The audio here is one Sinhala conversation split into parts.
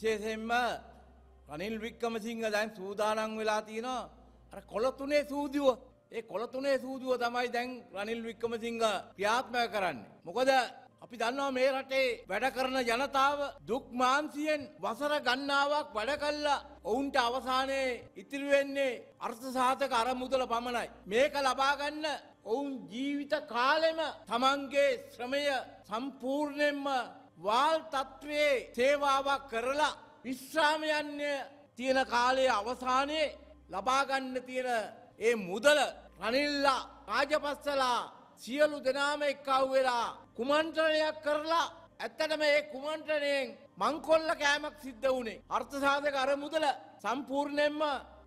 විශේෂයෙන්ම රනිල් වික්කමසිංහ දැන් සූදානම් වෙලා තියෙනවා අර කොළතුනේ සූදුව ඒ කොළතුනේ සූදුව තමයි දැන් රනිල් වික්කමසිංහ ක්‍රියාත්මක කරන්නේ. මොකද අපි දන්නවා මේ රටේ වැඩ කරන ජනතාව දුක් මාන්සියෙන් වසර ගණනාවක් වැඩ කළා. ඔවුන්ට අවසානයේ ඉතිරි වෙන්නේ අර්ථසාධක අරමුදල පමණයි. මේක ලබා ගන්න ඔවුන් ජීවිත කාලෙම තමන්ගේ ශ්‍රමය සම්පූර්ණයෙන්ම වාල් තත්ත්වයේ සේවාවක් කරලා විශ්‍රාමයන්ය තියෙන කාලයේ අවසානයේ ලබාගන්න තියෙන ඒ මුදල රනිල්ලා රාජපස්සලා සියලු දෙනාම එක්කව් වෙලා කුමන්ත්‍රණයක් කරලා ඇත්තටම ඒ කුමන්ත්‍රණයෙන් මංකොල්ල කෑමක් සිද්ධ වුණේ. අර්ථසාධක අර මුදල සම්පූර්ණයෙන්ම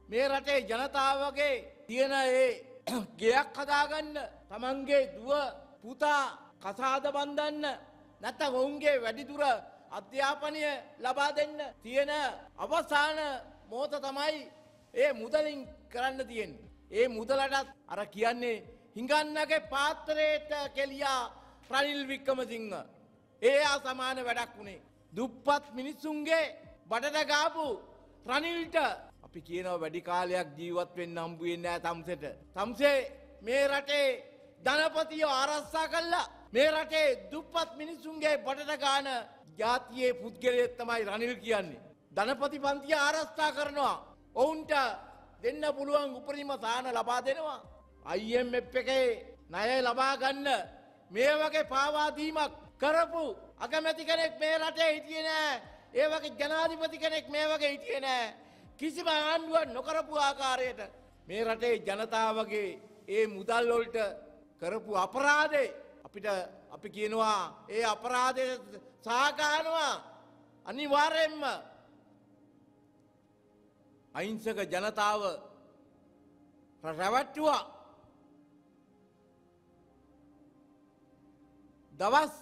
මේ රටේ ජනතාවගේ තියෙන ඒ ගෙයක් හදාගන්න තමන්ගේ දුව පුතා කසාද බන්දන්න නැත්නම් ඔවුන්ගේ වැඩිදුර අධ්‍යාපනය ලබා දෙන්න තියෙන අවසාන මොහොත තමයි ඒ මුදලින් කරන්න තියෙන්නේ. ඒ මුදලටත් අර කියන්නේ හිඟන්නගේ පාත්‍රයට කෙලියා රනිල් වික්‍රමසිංහ. ඒ අසමාන වැඩක් වුණේ. දුප්පත් මිනිස්සුන්ගේ බඩට ගාපු රනිල්ට අපි කියනව වැඩි කාලයක් ජීවත් වෙන්න හම්බුවෙන්නේ නැහැ තම්සෙට. තම්සේ මේ රටේ ධනපතිව ආරක්ෂා කළා. මේ රටේ දුප්පත් මිනිසුන්ගේ බටට ගාන ජාතියේ පුද්ගලයෙක් තමයි රනිල් කියන්නේ. ධනපති පන්තිය ආරස්ථා කරනවා. ඔවුන්ට දෙන්න පුළුවන් උපරිම සාන ලබා දෙනවා. IMF එකේ ණය ලබා ගන්න මේ වගේ පාවා දීමක් කරපු අගමැති කෙනෙක් මේ රටේ හිටියේ නෑ. ඒ වගේ ජනාධිපති කෙනෙක් මේ වගේ හිටියේ නෑ. කිසිම ආණ්ඩුවක් නොකරපු ආකාරයට මේ රටේ ජනතාවගේ ඒ මුදල් වලට කරපු අපරාධේ අපිට අපි කියනවා ඒ අපරාධය සාකහනවා අනිවාර්යෙන්ම අහිංසක ජනතාව රැවට්ටුවා දවස්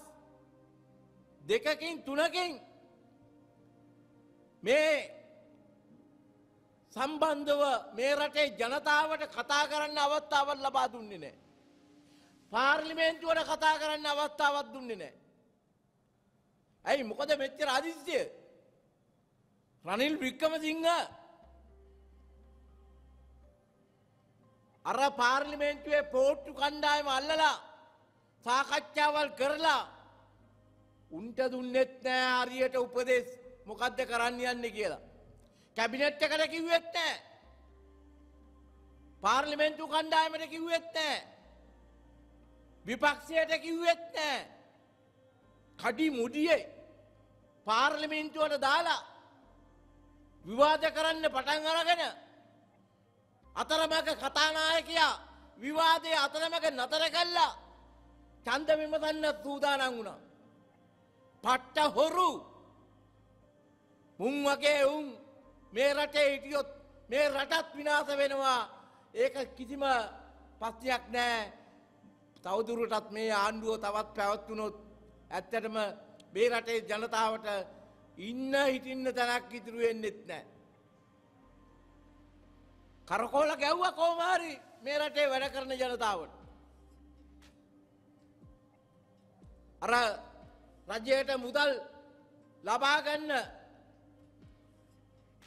දෙකකින් තුනකින් මේ සම්බන්ධව මේ රටේ ජනතාවට කතා කරන්න අවස්ථාවක් ලබා දුන්නේ නෑ පාර්ලිමේන්තුවට කතා කරන්න අවස්ථාවක් දුන්නේ නෑ. ඇයි මොකද මෙච්චර අදිස්්‍යය රනිල් වික්කම සිංහ අර පාර්ලිමේන්තුවේ පෝට්ටු කණ්ඩායම අල්ලලා සාකච්ඡාවල් කරලා උන්ට දුන්නෙත් නෑ හරියට උපදෙස් මොකක්ද කරන්න යන්න කියලා. කැබිනට් එකට කිව්වෙත් නෑ. පාර්ලිමේන්තු කණ්ඩායමට කිව්වෙත් නෑ. විපක්ෂයට කිව්වෙත් නෑ. කඩි මුඩියේ පාර්ලිමින්තුවට දාලා විවාද කරන්න පටන් අරගෙන අතරමක කතානායකයා විවාදය අතරමක නතර කල්ලා චන්ද විමසන්න සූදානන් වුණා. පට්ට හොරු මුං වගේ උන් මේ රටේ හිටියොත් මේ රටත් විනාස වෙනවා ඒක කිසිම පස්තියක් නෑ තවදුරටත් මේ ආණ්ඩුව තවත් පැවත්වුණොත් ඇත්තටම මේ රටේ ජනතාවට ඉන්න හිටින්න තැනක් ඉතුරු වෙන්නෙත් නෑ. කරකෝල ගැව්ව කෝමාරි මේ රටේ වැඩ කරන ජනතාවට. අර රජයට මුදල් ලබාගන්න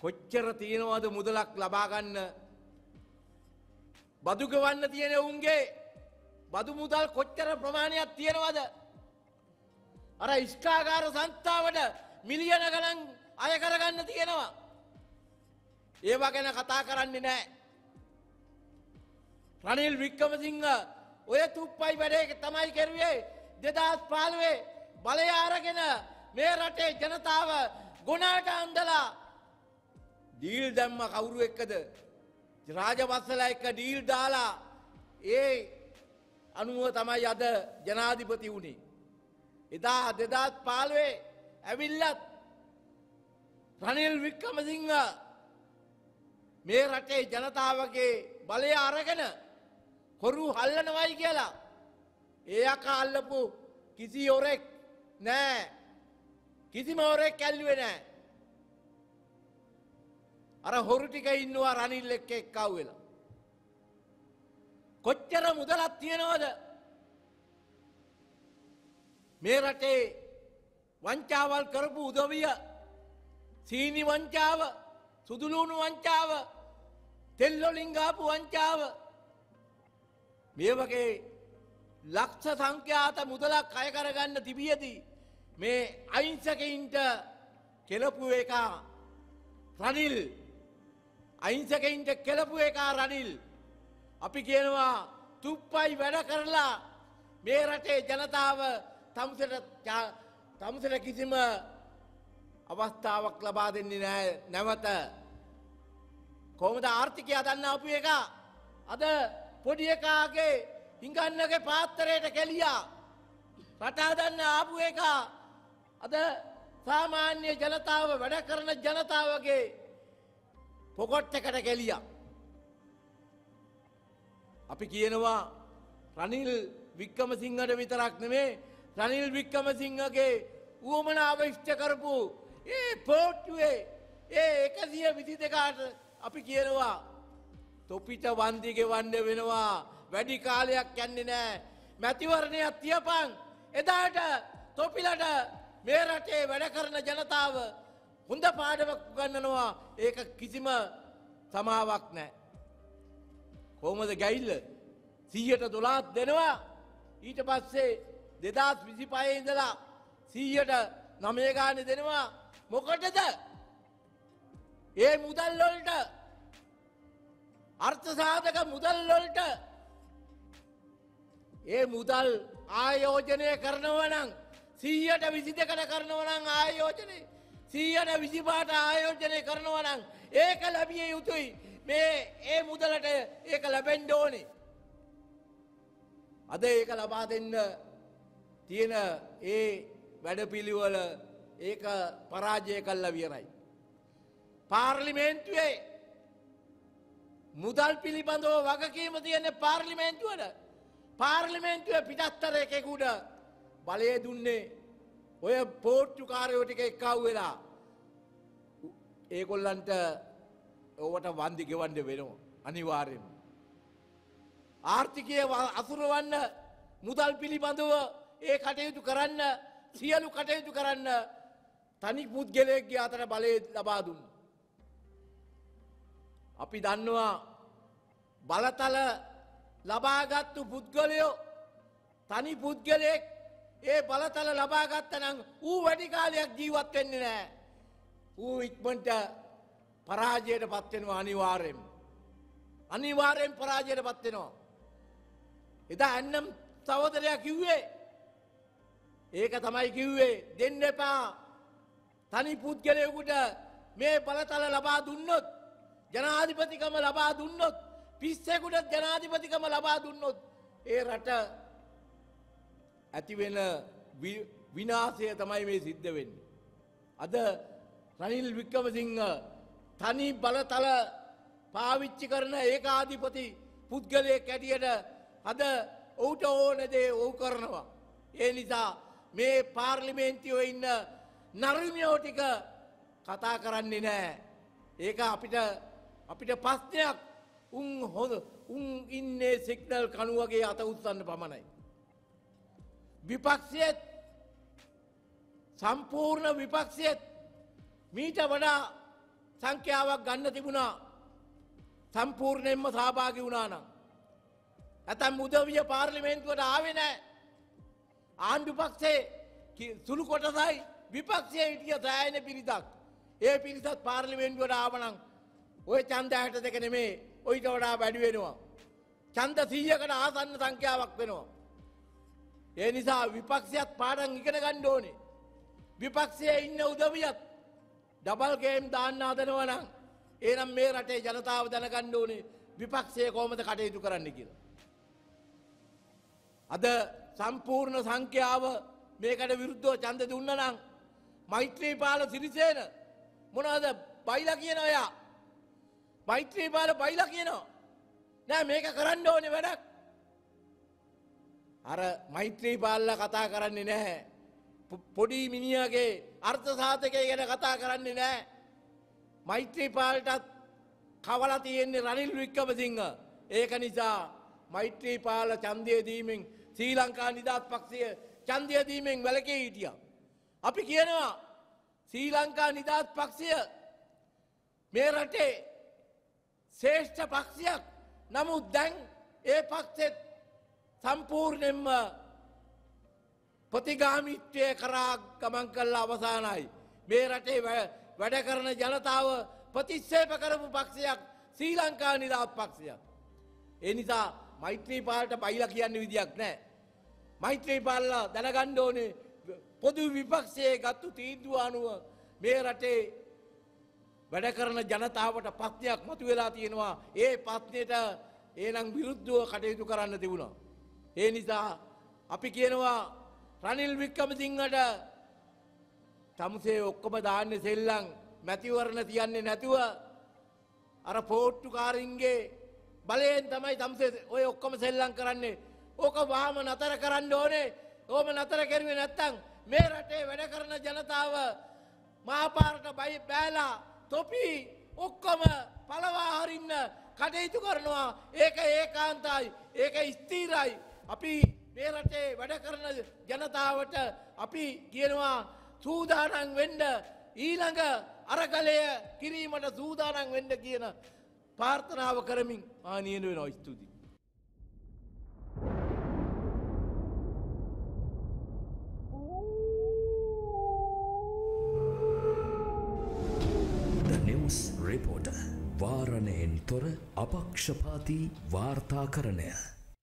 කොච්චර තියෙනවද මුදලක් ලබාගන්න බදුගවන්න තියෙන උන්ගේ බදු මුදල් කොච්චර ප්‍රමාණයක් තියෙනවද. අර ඉෂ්ඨාගාර සංස්ථාවට මිලියන ගණන් අය කරගන්න තියෙනවා. ඒවා ගැන කතා කරන්නේ නෑ. රනිල් වික්කමසිංහ ඔය තුප්පයි වැඩේ තමයි කෙරුවේ දෙදස් පාලුවේ බලය අරගෙන මේ රටේ ජනතාව ගොනාට අන්දලා ඩීල් දැම්ම කවුරු එක්කද රාජවස්සල එක ඩීල් දාලා ඒ අනුව තමයි අද ජනාධිපති වුණේ. එදා දෙදාත් පාලුවේ ඇවිල්ලත් රනිල් වික්කමසිංහ මේ රටේ ජනතාවගේ බලය අරගෙන හොරු හල්ලනවයි කියලා. ඒ අක අල්ලපු කිසි ඔරෙක් නෑ කිසිම ඔරෙක් කැල්ලුවේ නෑ. අර හොරු ටික ඉන්නවා රනිල් එක්ක එක්කව් වෙලා. කොච්චර මුදලත් තියෙනවද මේ රටේ වංචාවල් කරපු උදවිය සීනි වංචාව සුදුලූුණු වංචාව තෙල්ලොලිංගාපු වංචාව මේ වගේ ලක්ෂ සංඛ්‍යාත මුදලක් අය කරගන්න තිබියදී මේ අයිංසකයින්ට කෙලපු එක රනිල් අයිංසකයින්ට කෙලපු එක රනිල් අපි කියනවා තුප්පයි වැඩ කරලා මේ රටේ ජනතාව තමුසට තමුසට කිසිම අවස්ථාවක් ලබා දෙන්නේ නෑ නැවත කොහොමද ආර්ථිකය දන්න අපි එක අද පොඩි එකාගේ හිඟන්නගේ පාත්තරයට කෙලියා රටා දන්න ආපු එක අද සාමාන්‍ය ජනතාව වැඩ කරන ජනතාවගේ පොකොට්ටකට කෙලියා අපි කියනවා රනිල් වික්කමසිංහට විතරක් නෙමේ රනිල් වික්කමසිංහගේ වුවමනාව ඉෂ්ට කරපු ඒ පෝට්ටුවේ ඒ එකසිය විසි දෙකාට අපි කියනවා තොපිට වන්දිගෙ වන්න වෙනවා වැඩි කාලයක් යන්නේ නෑ මැතිවරණයක් තියපං එදාට තොපිලට මේ රටේ වැඩ කරන ජනතාව හොඳ පාඩමක් ගන්නනවා ඒක කිසිම සමාවක් නෑ කොහොමද ගැයිල්ල සීයට දොලාත් දෙනවා ඊට පස්සේ දෙදස් විසිපයේ ඉඳලා සීයට නමයගාන දෙනවා මොකටද ඒ මුදල්ලොල්ට අර්ථසාධක මුදල්ලොල්ට ඒ මුදල් ආයෝජනය කරනවනං සීයට විසි දෙකට කරනවනං ආයෝජනය සීයට විසිපාට ආයෝජනය කරනවනං ඒක ලැබිය යුතුයි මේ ඒ මුදලට ඒක ලැබෙන්ඩ ඕනේ. අද ඒක ලබා දෙන්න තියෙන ඒ වැඩපිළිවල ඒක පරාජය කල්ලා වියරයි. පාර්ලිමේන්තුවේ මුදල් පිළිබඳව වගකීම තියන පාර්ලිමේන්තුවට පාර්ලිමේන්තුව පිටත්තර එකෙකුට බලය දුන්නේ ඔය පෝට්ටු කාරයෝටික එක්කව් වෙලා ඒකොල්ලන්ට ඕවට වන්දි ගෙවන්ඩ වෙනවා අනිවාරයෙන්. ආර්ථිකය අසුරවන්න මුදල් පිළිබඳව ඒ කටයුතු කරන්න සියලු කටයුතු කරන්න තනි පුද්ගලයෙක්ගේ අතර බලය ලබාදුන්. අපි දන්නවා බලතල ලබාගත්තු පුද්ගලයෝ තනි පුද්ගලයෙක් ඒ බලතල ලබාගත්ත නම් ඌ වැඩිකාලයක් ජීවත් වෙන්නේ නෑ ඌ ඉක්මට පරාජයට පත්වෙනවා අනිවාරයෙන්. අනිවාරයෙන් පරාජයට පත්වෙනවා. එදා ඇන්නම් සහෝදරයක් කිව්වේ. ඒක තමයි කිව්වේ දෙන්න එපා තනි පුද්ගලයකුට මේ බලතල ලබා දුන්නොත් ජනාධිපතිකම ලබා දුන්නොත් පිස්සෙකුට ජනාධිපතිකම ලබා දුන්නොත් ඒ රට ඇතිවෙන විනාසය තමයි මේ සිද්ධ වෙන්න. අද රනිල් වික්කමසිංහ තනි බලතල පාවිච්චි කරන ඒකාධිපති පුද්ගලය කැටියට අද ඔවුට ඕනදේ ඔවු කරනවා. ඒ නිසා මේ පාර්ලිමේන්තියෝ ඉන්න නර්මියෝටික කතා කරන්නේ නෑ. ඒක අපිට අපිට පස්නයක් උන් හොද උන් ඉන්නේ සිග්නල් කනුවගේ අත උත්සන්න පමණයි. විපක්ෂයත් සම්පූර්ණ විපක්ෂයත් මීට වඩා සංඛ්‍යාවක් ගන්න තිබුණා සම්පූර්ණයෙන්ම සහභාගි වුණා නම්. ඇතැම් උදවිය පාර්ලිමේන්තුවට ආවේ නෑ. ආණ්ඩු පක්ෂේ සුළු කොටසයි විපක්ෂය හිටිය සෑයන පිරිතක්. ඒ පිරිසත් පාර්ලිමේන්තුවට ආවනං ඔය චන්දයට දෙක නෙමේ ඔයිට වඩා වැඩිවෙනවා. චන්ද සීයකට ආසන්න සංඛ්‍යාවක් වෙනවා. ඒ නිසා විපක්ෂයත් පාඩන් ඉගෙන ගණ්ඩෝනේ. විපක්ෂය ඉන්න උදවියත් ඩබල් ගේම් දාන්න හදනවා නම් එහෙනම් මේ රටේ ජනතාව දැනගන්න ඕනේ විපක්ෂය කොහොමද කටයුතු කරන්න කියලා. අද සම්පූර්ණ සංඛ්‍යාව මේකට විරුද්ධව ඡන්ද දුන්නා නම් මෛත්‍රීපාල සිරිසේන මොනවද බයිලා කියන ඔයා? මෛත්‍රීපාල බයිලා කියනවා. නෑ මේක කරන්න ඕනේ වැඩක්. අර මෛත්‍රීපාලලා කතා කරන්නේ නැහැ. පොඩි මිනිහාගේ අර්ථ සාධකය ගැන කතා කරන්නේ නෑ. මෛත්‍රීපාලටත් කවල තියෙන්නේ රනිල් වික්කමසිංහ. ඒක නිසා මෛත්‍රීපාල චන්දයදීමෙන් ශ්‍රී ලංකා නිදහස් පක්ෂය චන්දයදීමෙන් වැලකේ හිටිය. අපි කියනවා ශ්‍රී ලංකා නිදහස් පක්ෂය මේ රටේ ශේෂ්ඨ පක්ෂයක් නමුත් දැන් ඒ පක්ෂෙත් සම්පූර්ණයෙන්ම ප්‍රතිගාමිත්වය කරා ගමන් කල්ලා අවසානයි. මේ රටේ වැඩ කරන ජනතාව ප්‍රතිස්සේප කරපු පක්ෂයක් ශ්‍රී ලංකා නිදහස් පක්ෂයක්. ඒ නිසා මෛත්‍රී පාලට බයිලා කියන්න විදියක් නැහැ. මෛත්‍රී පාලලා දැනගන්න ඕනේ පොදු විපක්ෂයේ ගත්තු තීන්දුව අනුව මේ රටේ වැඩ කරන ජනතාවට ප්‍රශ්නයක් මතුවලා තියෙනවා. ඒ ප්‍රශ්නෙට එනම් විරුද්ධව කටයුතු කරන්න තිබුණා. ඒ නිසා අපි කියනවා රනිල් වික්කමසිංහට තමුසේ ඔක්කොම දාන්න සෙල්ලං මැතිවරණ තියන්නේ නැතුව අර පෝට්ටුකාරින්ගේ බලයෙන් තමයි තමුසේ ඔය ඔක්කොම සෙල්ලං කරන්නේ ඕක වාම නතර කරන්න ඕනේ ඕම නතර කරුවේ නැත්තං මේ රටේ වැඩ කරන ජනතාව මාපාරට බයි බෑලා තොපි ඔක්කොම පලවා හරින්න කටයුතු කරනවා ඒක ඒකාන්තයි ඒක ස්ථීරයි අපි මේ රටේ වැඩ කරන ජනතාවට අපි කියනවා සූදානම් වෙන්න ඊළඟ අරගලය කිරීමට සූදානම් වෙන්න කියන පාර්ථනාව කරමින් ආනියන වෙනවා ස්තුතියි. රිපෝට වාරණයෙන් තොර අපක්ෂපාති වාර්තා කරණය